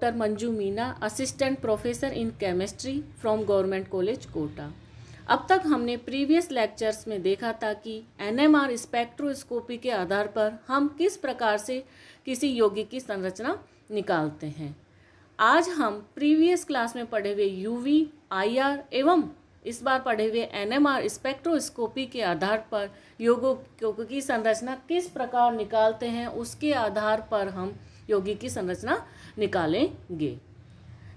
doctor Manju Meena assistant professor in chemistry from government college Kota अब तक हमने प्रीवियस लेक्चर्स में देखा था कि एनएमआर स्पेक्ट्रोस्कोपी के आधार पर हम किस प्रकार से किसी यौगिक की संरचना निकालते हैं आज हम प्रीवियस क्लास में पढ़े हुए यूवी आईआर एवं इस बार पढ़े हुए एनएमआर स्पेक्ट्रोस्कोपी के आधार पर योगों की संरचना किस प्रकार निकालते हैं उसके आधार पर हम योगी की संरचना निकालेंगे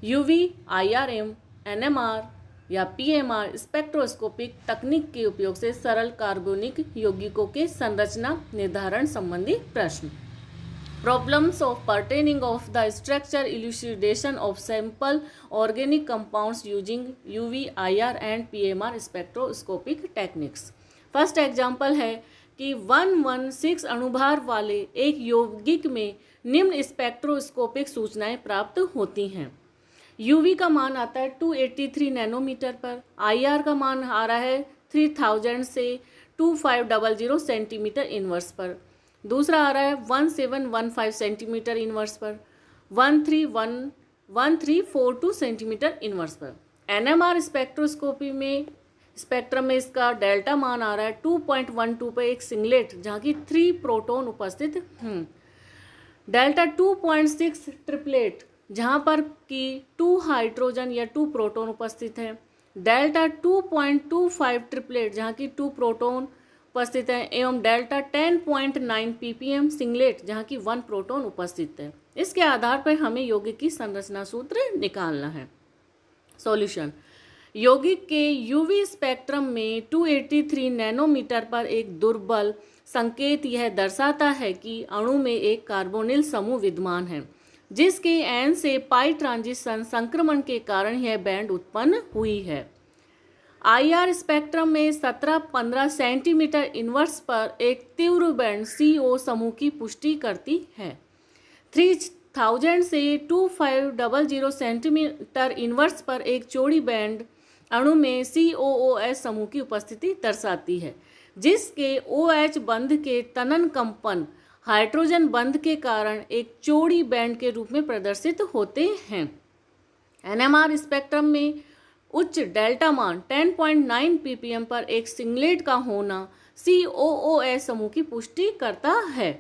U V I R M N M R या पी एम आर स्पेक्ट्रोस्कोपिक तकनीक के उपयोग से सरल कार्बनिक यौगिकों के संरचना निर्धारण संबंधी प्रश्न problems of pertaining of the structure elucidation of sample organic compounds using U V I R and P M R spectroscopic techniques first example है कि 116 अणुभार वाले एक यौगिक में निम्न स्पेक्ट्रोस्कोपिक सूचनाएं प्राप्त होती हैं यूवी का मान आता है 283 नैनोमीटर पर आईआर का मान आ रहा है 3000 से 2500 सेंटीमीटर इनवर्स पर दूसरा आ रहा है 1715 सेंटीमीटर इनवर्स पर 131 1342 सेंटीमीटर इनवर्स पर एनएमआर स्पेक्ट्रोस्कोपी में स्पेक्ट्रम में इसका डेल्टा मान आ रहा है टू पॉइंट वन टू पर एक सिंगलेट जहाँ की थ्री प्रोटोन उपस्थित हैं delta two point six triplet जहाँ पर कि टू हाइड्रोजन या टू प्रोटोन उपस्थित हैं delta two point two five triplet जहाँ की टू प्रोटोन उपस्थित हैं एवं delta ten point nine P P M singlet जहाँ की वन प्रोटोन उपस्थित है इसके आधार पर हमें योगिक की संरचना सूत्र निकालना है सोल्यूशन यौगिक के यूवी स्पेक्ट्रम में 283 नैनोमीटर पर एक दुर्बल संकेत यह दर्शाता है कि अणु में एक कार्बोनिल समूह विद्यमान है जिसके एन से पाई ट्रांजिशन संक्रमण के कारण यह बैंड उत्पन्न हुई है आईआर स्पेक्ट्रम में 17-15 सेंटीमीटर इन्वर्स पर एक तीव्र बैंड सीओ समूह की पुष्टि करती है थ्री थाउजेंड से two five double zero centimetre inverse पर एक चौड़ी बैंड अणु में सी ओ ओ एस समूह की उपस्थिति दर्शाती है जिसके ओ एच बंध के तनन कंपन हाइड्रोजन बंध के कारण एक चौड़ी बैंड के रूप में प्रदर्शित होते हैं एनएमआर स्पेक्ट्रम में उच्च डेल्टा मान 10.9 पीपीएम पर एक सिंगलेट का होना सी ओ ओ एस समूह की पुष्टि करता है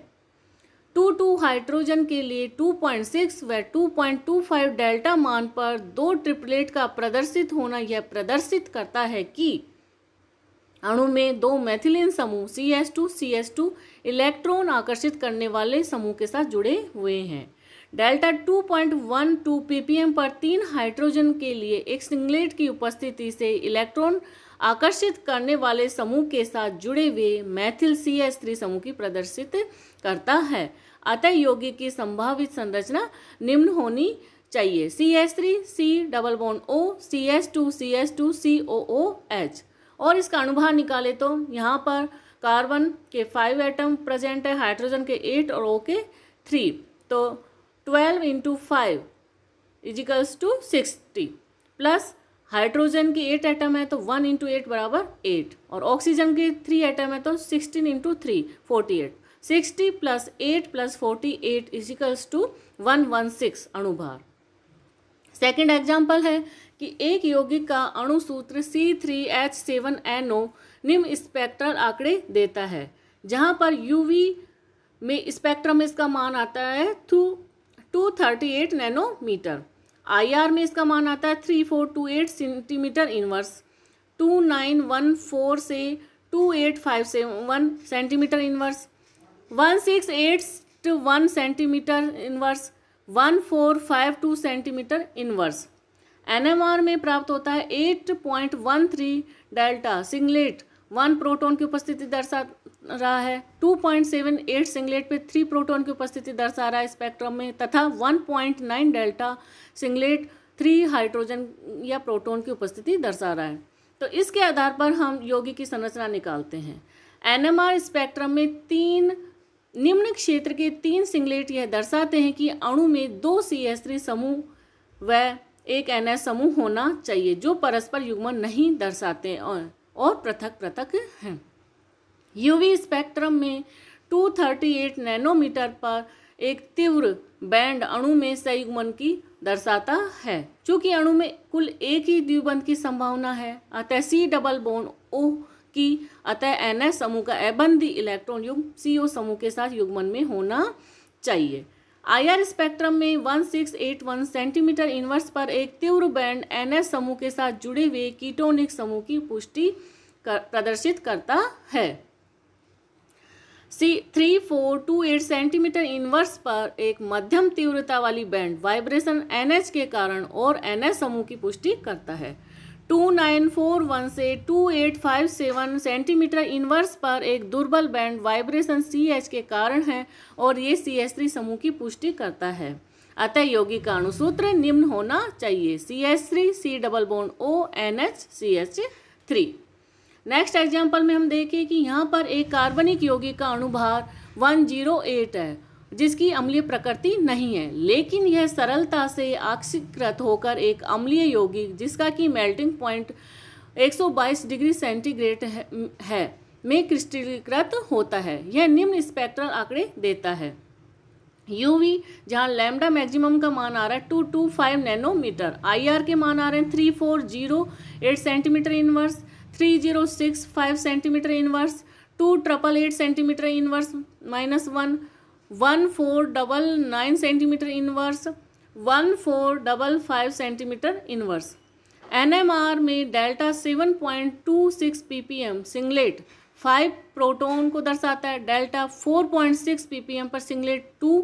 टू टू हाइड्रोजन के लिए 2.6 व 2.25 डेल्टा मान पर दो ट्रिपलेट का प्रदर्शित होना यह प्रदर्शित करता है कि अणु में दो मैथिलीन समूह C S two C S two electron आकर्षित करने वाले समूह के साथ जुड़े हुए हैं डेल्टा 2.12 ppm पर तीन हाइड्रोजन के लिए एक सिंगलेट की उपस्थिति से इलेक्ट्रॉन आकर्षित करने वाले समूह के साथ जुड़े हुए मैथिल सी एस थ्री समूह की प्रदर्शित करता है अतः यौगिक की संभावित संरचना निम्न होनी चाहिए C S three C double one O C S two C S two C O O H और इसका अनुभव निकाले तो यहाँ पर कार्बन के फाइव एटम प्रेजेंट है हाइड्रोजन के एट और ओ के थ्री तो twelve into five equals to sixty plus hydrogen की एट एटम है तो वन इंटू एट बराबर एट और ऑक्सीजन के थ्री एटम है तो sixteen into three forty eight sixty plus eight plus forty eight equals to one one six अणुभार second example है कि एक यौगिक का अणुसूत्र C three H seven N O निम्न स्पेक्ट्रल आंकड़े देता है जहाँ पर यू वी में स्पेक्ट्रम इसका मान आता है two two thirty eight nanometre R में इसका मान आता है three four two eight centimetre inverse two nine one four से two eight five seven centimetre inverse one six eight two one centimetre inverse one four five two centimetre inverse NMR में प्राप्त होता है eight point one three delta singlet one proton की उपस्थिति दर्शा रहा है two point seven eight singlet पे थ्री प्रोटोन की उपस्थिति दर्शा रहा है स्पेक्ट्रम में तथा one point nine delta singlet three hydrogen या प्रोटोन की उपस्थिति दर्शा रहा है तो इसके आधार पर हम योगी की संरचना निकालते हैं एनएमआर स्पेक्ट्रम में तीन निम्न क्षेत्र के तीन सिंगलेट यह दर्शाते हैं कि अणु में दो सी एस थ्री समूह व एक एन एस समूह होना चाहिए जो परस्पर युग्मन नहीं दर्शाते और और पृथक पृथक हैं यूवी स्पेक्ट्रम में 238 नैनोमीटर पर एक तीव्र बैंड अणु में सयुग्मन की दर्शाता है चूंकि अणु में कुल एक ही द्विबंध की संभावना है अतः सी डबल बोन ओ की अतः एन समूह का एबंधी इलेक्ट्रॉन युग सी ओ समूह के साथ युग्मन में होना चाहिए आईआर स्पेक्ट्रम में 1681 सेंटीमीटर इनवर्स पर एक तीव्र बैंड एनएस समूह के साथ जुड़े हुए कीटोनिक समूह की पुष्टि कर, प्रदर्शित करता है C three four two eight centimetre inverse पर एक मध्यम तीव्रता वाली बैंड वाइब्रेशन एनएच के कारण और एनएस समूह की पुष्टि करता है टू नाइन फोर वन से two eight five seven centimetre inverse पर एक दुर्बल बैंड वाइब्रेशन सी एच के कारण है और ये सी एस थ्री समूह की पुष्टि करता है अतः यौगिक अणुसूत्र निम्न होना चाहिए C S three C double bond O N H C H three next example में हम देखें कि यहाँ पर एक कार्बनिक यौगिक का अणुभार वन जीरो एट है जिसकी अम्लीय प्रकृति नहीं है लेकिन यह सरलता से आक्षीकृत होकर एक अम्लीय यौगिक जिसका कि मेल्टिंग पॉइंट 122 डिग्री सेंटीग्रेड है में क्रिस्टलीकृत होता है यह निम्न स्पेक्ट्रल आंकड़े देता है यूवी जहां लैम्डा मैक्सिमम का मान आ रहा है two two five nanometre IR के मान आ रहे हैं three four zero eight centimetre inverse three zero six five centimetre inverse two triple eight centimetre inverse minus one one four double nine centimetre inverse one four double five centimetre inverse NMR में delta seven point two six PPM singlet five proton को दर्शाता है delta four point six PPM पर singlet two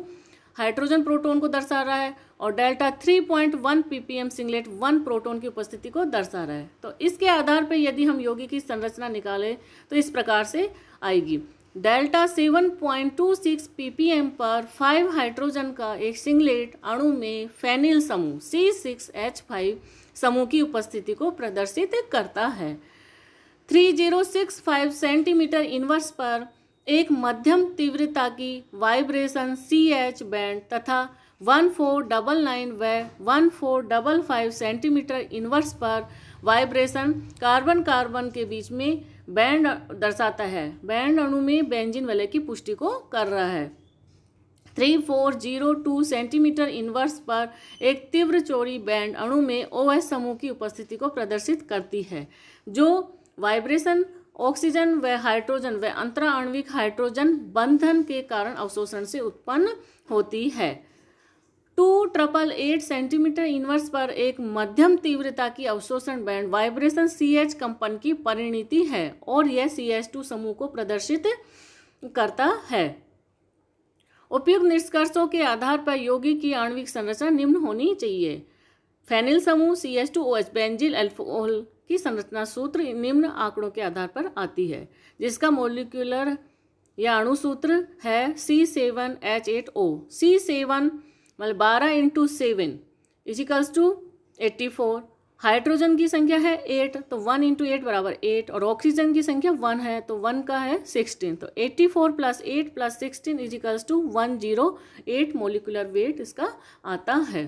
hydrogen proton को दर्शा रहा है और delta three point one PPM singlet one proton की उपस्थिति को दर्शा रहा है तो इसके आधार पर यदि हम योगी की संरचना निकालें तो इस प्रकार से आएगी डेल्टा 7.26 ppm पर 5 हाइड्रोजन का एक सिंगलेट अणु में फेनिल समूह C6H5 समूह की उपस्थिति को प्रदर्शित करता है 3065 सेंटीमीटर इन्वर्स पर एक मध्यम तीव्रता की वाइब्रेशन सी एच बैंड तथा 1499 व 1455 सेंटीमीटर इन्वर्स पर वाइब्रेशन कार्बन कार्बन के बीच में बैंड दर्शाता है बैंड अणु में बेंजिन वलय की पुष्टि को कर रहा है three four zero two centimetre inverse पर एक तीव्र चोरी बैंड अणु में ओ एस समूह की उपस्थिति को प्रदर्शित करती है जो वाइब्रेशन ऑक्सीजन व हाइड्रोजन व अंतराणविक हाइड्रोजन बंधन के कारण अवशोषण से उत्पन्न होती है two triple eight centimetre inverse पर एक मध्यम तीव्रता की अवशोषण बैंड वाइब्रेशन सी एच कंपन की परिणति है और यह सी एच टू समूह को प्रदर्शित करता है उपयुक्त निष्कर्षों के आधार पर योगी की आणविक संरचना निम्न होनी चाहिए फेनिल समूह C H two O H benzyl alcohol की संरचना सूत्र निम्न आंकड़ों के आधार पर आती है जिसका मोलिकुलर या अणुसूत्र है C seven H eight O C seven मतलब बारह into seven equals to eighty four hydrogen की संख्या है एट तो वन इंटू एट बराबर एट और ऑक्सीजन की संख्या वन है तो वन का है सिक्सटीन तो eighty four plus eight plus sixteen equals to one zero eight molecular weight इसका आता है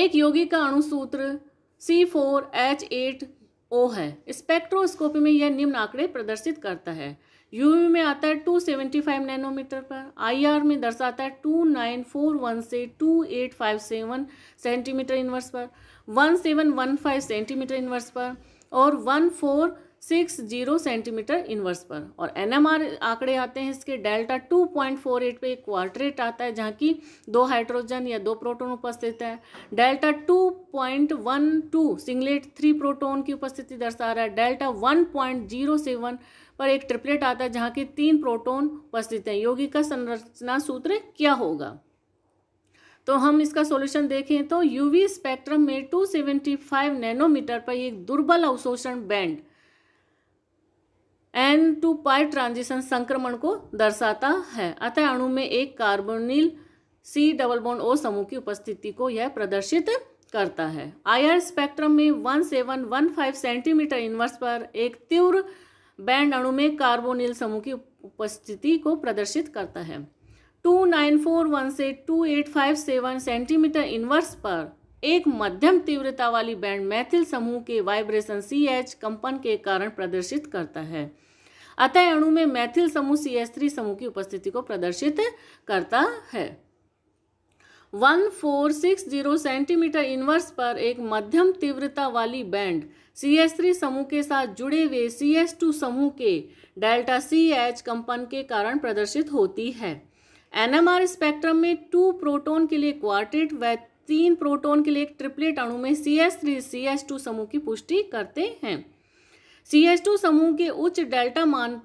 एक यौगिक का अणुसूत्र C four H eight O है स्पेक्ट्रोस्कोपी में यह निम्न आंकड़े प्रदर्शित करता है यूवी में आता है 275 नैनोमीटर पर आईआर में दर्शाता है 2941 से 2857 सेंटीमीटर इनवर्स पर 1715 सेंटीमीटर इनवर्स पर और four six zero centimetre inverse पर और एनएमआर आंकड़े आते हैं इसके delta two point four eight पर एक क्वार्टरेट आता है जहाँ की दो हाइड्रोजन या दो प्रोटोन उपस्थित है delta two point one two singlet three proton की उपस्थिति दर्शा रहा है delta one point zero seven पर एक ट्रिपलेट आता है जहाँ की तीन प्रोटोन उपस्थित हैं योगी का संरचना सूत्र क्या होगा तो हम इसका सॉल्यूशन देखें तो यूवी स्पेक्ट्रम में 275 नैनोमीटर पर एक दुर्बल अवशोषण band N to pi transition संक्रमण को दर्शाता है अतः अणु में एक carbonyl C double bond O समूह की उपस्थिति को यह प्रदर्शित करता है आयर स्पेक्ट्रम में one seven one five centimetre inverse पर एक तीव्र बैंड अणु में कार्बोनिल समूह की उपस्थिति को प्रदर्शित करता है टू नाइन फोर वन से two eight five seven centimetre inverse पर एक मध्यम तीव्रता वाली बैंड मैथिल समूह के वाइब्रेशन सी एच कंपन के कारण प्रदर्शित करता है अतः अणु में मैथिल समूह सी एस थ्री समूह की उपस्थिति को प्रदर्शित करता है one four six zero centimetre inverse पर एक मध्यम तीव्रता वाली बैंड सी एस थ्री समूह के साथ जुड़े हुए सी एस टू समूह के डेल्टा सी एच कंपन के कारण प्रदर्शित होती है एनएमआर स्पेक्ट्रम में टू प्रोटोन के लिए क्वार्टेट व तीन प्रोटोन के लिए एक ट्रिपलेट अणु में C S three C S two समूह की पुष्टि करते हैं सी एच टू समूह के उच्च डेल्टा मान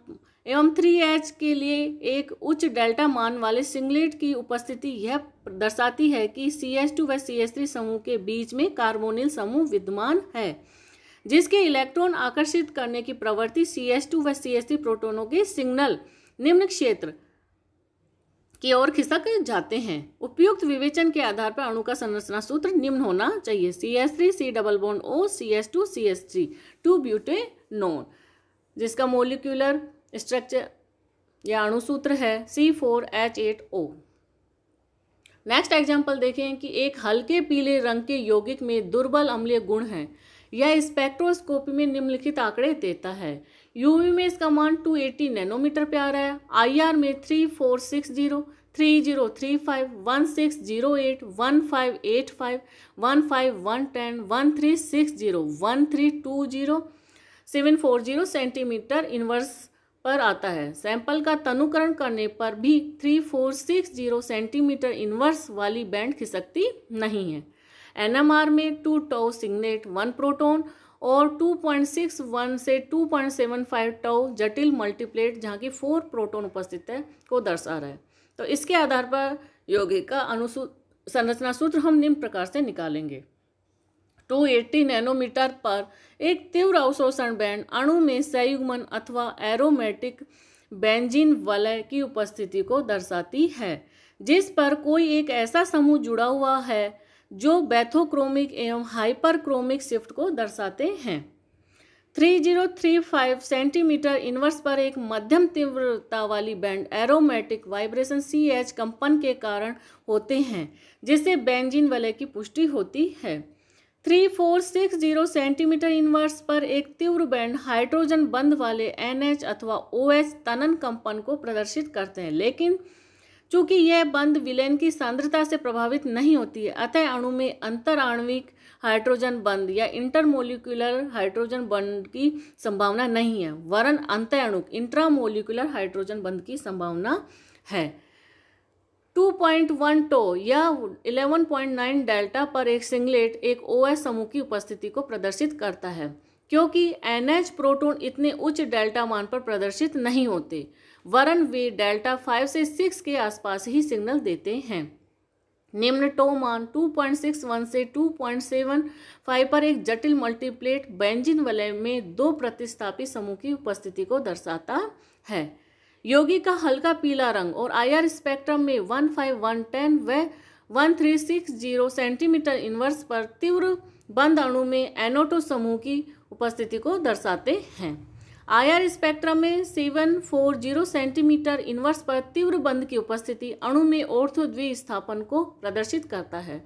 एवं थ्री एच के लिए एक उच्च डेल्टा मान वाले सिंगलेट की उपस्थिति यह दर्शाती है कि सी एच टू व सी एच थ्री समूह के बीच में कार्बोनिल समूह विद्यमान है जिसके इलेक्ट्रॉन आकर्षित करने की प्रवृत्ति सी एच टू व सी एच थ्री प्रोटोनों के सिग्नल निम्न क्षेत्र की ओर खिसक जाते हैं उपयुक्त विवेचन के आधार पर अणु का संरचना सूत्र निम्न होना चाहिए C S three C double bond O C S two C S three two butanone जिसका मोलिकुलर स्ट्रक्चर या अणुसूत्र है C four H eight O next example देखें कि एक हल्के पीले रंग के यौगिक में दुर्बल अम्लीय गुण हैं यह स्पेक्ट्रोस्कोपी में निम्नलिखित आंकड़े देता है यूवी में इसका मान 280 नैनोमीटर पे आ रहा है आईआर में 3460 3035 three two zero 1360 1320 740 centimetre inverse पर आता है सैंपल का तनुकरण करने पर भी 3460 सेंटीमीटर इनवर्स वाली बैंड खिसकती नहीं है एनएमआर में टू टो सिग्नेट वन प्रोटोन और 2.61 से 2.75 पॉइंट जटिल मल्टीप्लेट जहाँ की फोर प्रोटोन उपस्थित है को दर्शा रहा है तो इसके आधार पर यौगिक का अनुसू संरचना सूत्र हम निम्न प्रकार से निकालेंगे 280 नैनोमीटर पर एक तीव्र अवशोषण बैंड अणु में संयुग्मन अथवा एरोमेटिक बेंजीन वलय की उपस्थिति को दर्शाती है जिस पर कोई एक ऐसा समूह जुड़ा हुआ है जो बैथोक्रोमिक एवं हाइपरक्रोमिक शिफ्ट को दर्शाते हैं 3035 सेंटीमीटर इन्वर्स पर एक मध्यम तीव्रता वाली band aromatic vibration C H कंपन के कारण होते हैं जिससे बेंजीन वलय की पुष्टि होती है 3460 सेंटीमीटर इन्वर्स पर एक तीव्र बैंड हाइड्रोजन बंध वाले एन एच अथवा ओ एच तनन कंपन को प्रदर्शित करते हैं लेकिन चूंकि यह बंद विलेन की सांद्रता से प्रभावित नहीं होती है अतः अणु में अंतराणविक हाइड्रोजन बंद या इंटरमोलिकुलर हाइड्रोजन बंद की संभावना नहीं है वरन अणु इंट्रामोलिकुलर हाइड्रोजन बंद की संभावना है 2.1 टो या 11.9 डेल्टा पर एक सिंगलेट एक ओ एस समूह की उपस्थिति को प्रदर्शित करता है क्योंकि एन एच प्रोटोन इतने उच्च डेल्टा मान पर प्रदर्शित नहीं होते वरन वे डेल्टा फाइव से सिक्स के आसपास ही सिग्नल देते हैं निम्न टोमान 2.61 से 2.75 पर एक जटिल मल्टीप्लेट बेंजिन वलय में दो प्रतिस्थापित समूह की उपस्थिति को दर्शाता है योगी का हल्का पीला रंग और आयर स्पेक्ट्रम में 15110 व 1360 सेंटीमीटर इन्वर्स पर तीव्र बंद अणु में एनोटो समूह की उपस्थिति को दर्शाते हैं आयर स्पेक्ट्रम में seven four zero centimetre inverse पर तीव्र बंद की उपस्थिति अणु में ओर्थो द्विस्थापन को प्रदर्शित करता है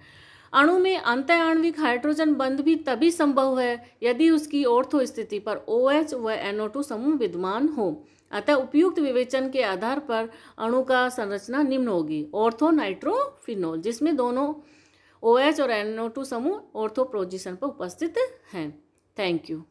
अणु में अंत आणविक हाइड्रोजन बंद भी तभी संभव है यदि उसकी ओर्थो स्थिति पर ओ OH व NO2 समूह विद्यमान हो अतः उपयुक्त विवेचन के आधार पर अणु का संरचना निम्न होगी ऑर्थो नाइट्रोफिनोल जिसमें दोनों ओ OH और NO2 समूह ऑर्थो पर उपस्थित हैं थैंक यू